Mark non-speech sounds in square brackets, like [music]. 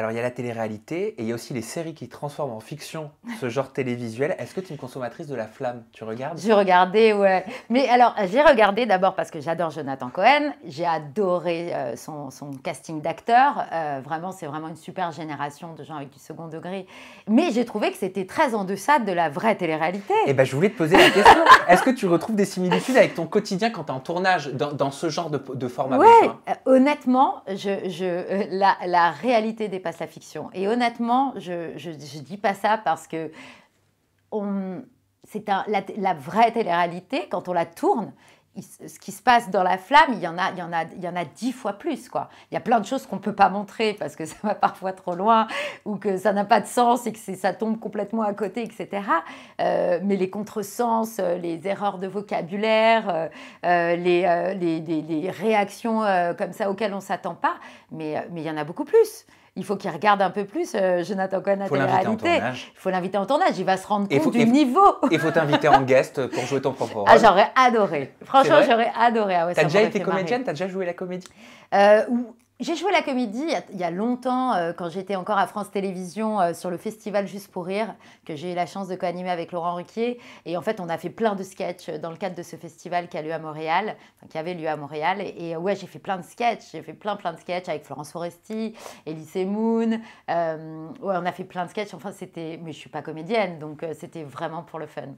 Alors, il y a la télé-réalité et il y a aussi les séries qui transforment en fiction ce genre [laughs] télévisuel. Est-ce que tu es une consommatrice de La Flamme Tu regardes Je regardais, ouais. Mais alors, j'ai regardé d'abord parce que j'adore Jonathan Cohen. J'ai adoré euh, son, casting d'acteurs. Euh, vraiment, c'est vraiment une super génération de gens avec du second degré. Mais j'ai trouvé que c'était très en deçà de la vraie télé-réalité. Eh ben, je voulais te poser la question. [laughs] Est-ce que tu retrouves des similitudes avec ton quotidien quand tu es en tournage dans, ce genre de, format Oui, euh, honnêtement, je, la, réalité des la fiction. Et honnêtement, je ne dis pas ça parce que c'est la, vraie télé-réalité, quand on la tourne, ce qui se passe dans la flamme, il y en a, il y en a, il y en a dix fois plus, quoi. Il y a plein de choses qu'on ne peut pas montrer parce que [laughs] ça va parfois trop loin ou que ça n'a pas de sens et que ça tombe complètement à côté, etc. Euh, mais les contresens, euh, les erreurs de vocabulaire, euh, les, les, réactions comme ça auxquelles on ne s'attend pas, mais, mais il y en a beaucoup plus il faut qu'il regarde un peu plus euh, Jonathan Cohen à la réalité. Il faut l'inviter en tournage. Il va se rendre compte faut, du et niveau. Il faut t'inviter en guest pour jouer ton propre ah, rôle. j'aurais adoré. Franchement, j'aurais adoré. Ah t'as déjà été comédienne T'as déjà joué la comédie euh, j'ai joué la comédie il y a longtemps, euh, quand j'étais encore à France Télévisions, euh, sur le festival Juste pour Rire, que j'ai eu la chance de co-animer avec Laurent Ruquier. Et en fait, on a fait plein de sketchs euh, dans le cadre de ce festival qui a lieu à Montréal, qui avait lieu à Montréal. Et, ouais, j'ai fait plein de sketchs, j'ai fait plein plein de sketchs avec Florence Foresti, Elise Moon. ouais, on a fait plein de sketchs. Enfin, c'était. Mais je suis pas comédienne, donc c'était vraiment pour le fun.